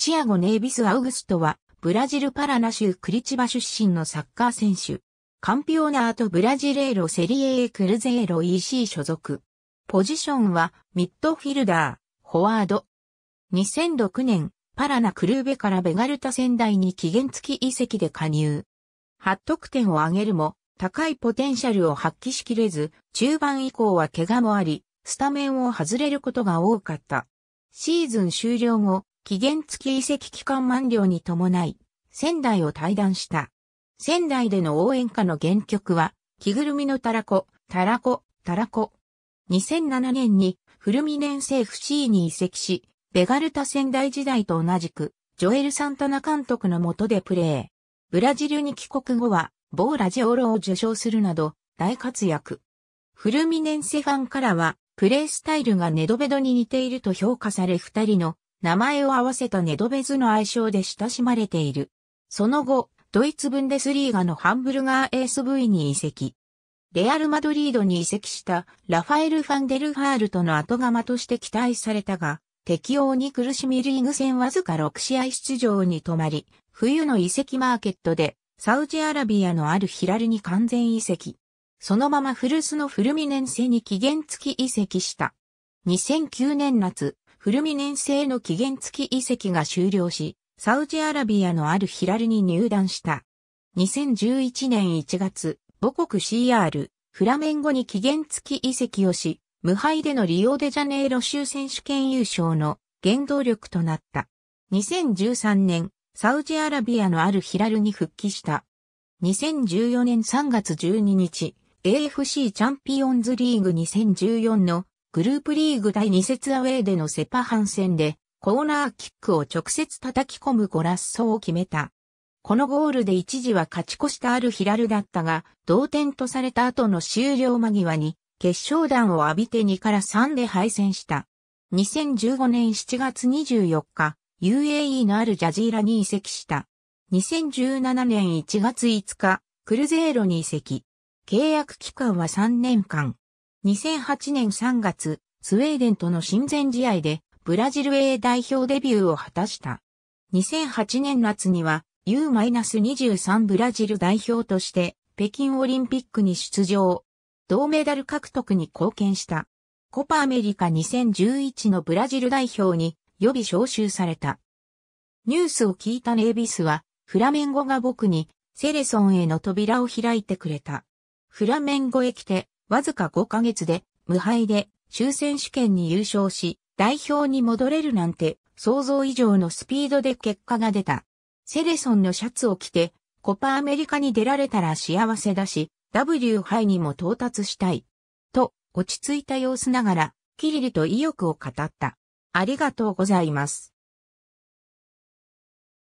チアゴ・ネイビス・アウグストは、ブラジル・パラナ州クリチバ出身のサッカー選手。カンピオナート・ブラジレーロ・セリエー・クルゼーロ EC 所属。ポジションは、ミッドフィルダー、フォワード。2006年、パラナ・クルーベからベガルタ仙台に期限付き移籍で加入。8得点を挙げるも、高いポテンシャルを発揮しきれず、中盤以降は怪我もあり、スタメンを外れることが多かった。シーズン終了後、期限付き移籍期間満了に伴い、仙台を退団した。仙台での応援歌の原曲は、着ぐるみのたらこ、たらこ、たらこ。2007年にフルミネンセ FC に移籍し、ベガルタ仙台時代と同じく、ジョエル・サンタナ監督の下でプレー。ブラジルに帰国後は、ボーラジオロを受賞するなど、大活躍。フルミネンセファンからは、プレースタイルがネドベドに似ていると評価され二人の名前を合わせたネドベズの愛称で親しまれている。その後、ドイツブンデスリーガのハンブルガー SV に移籍。レアル・マドリードに移籍したラファエル・ファンデル・ファールとの後釜として期待されたが、適応に苦しみリーグ戦わずか6試合出場に止まり、冬の移籍マーケットでサウジアラビアのあるヒラルに完全移籍。そのまま古巣のフルミネンセに期限付き移籍した。2009年夏、フルミネン製の期限付き移籍が終了し、サウジアラビアのあるヒラルに入団した。2011年1月、母国 CR、フラメンゴに期限付き移籍をし、無敗でのリオデジャネイロ州選手権優勝の原動力となった。2013年、サウジアラビアのあるヒラルに復帰した。2014年3月12日、AFC チャンピオンズリーグ2014のグループリーグ第2節アウェーでのセパハン戦で、コーナーキックを直接叩き込むゴラッソを決めた。このゴールで一時は勝ち越したあるヒラルだったが、同点とされた後の終了間際に、決勝弾を浴びて2から3で敗戦した。2015年7月24日、UAE のあるジャジーラに移籍した。2017年1月5日、クルゼーロに移籍。契約期間は3年間。2008年3月、スウェーデンとの親善試合で、ブラジル A 代表デビューを果たした。2008年夏には、U-23 ブラジル代表として、北京オリンピックに出場。銅メダル獲得に貢献した。コパアメリカ2011のブラジル代表に予備招集された。ニュースを聞いたネイビスは、フラメンゴが僕にセレソンへの扉を開いてくれた。フラメンゴへ来て、わずか5ヶ月で、無敗で、終戦試験に優勝し、代表に戻れるなんて、想像以上のスピードで結果が出た。セレソンのシャツを着て、コパアメリカに出られたら幸せだし、W 杯にも到達したい。と、落ち着いた様子ながら、キリリと意欲を語った。ありがとうございます。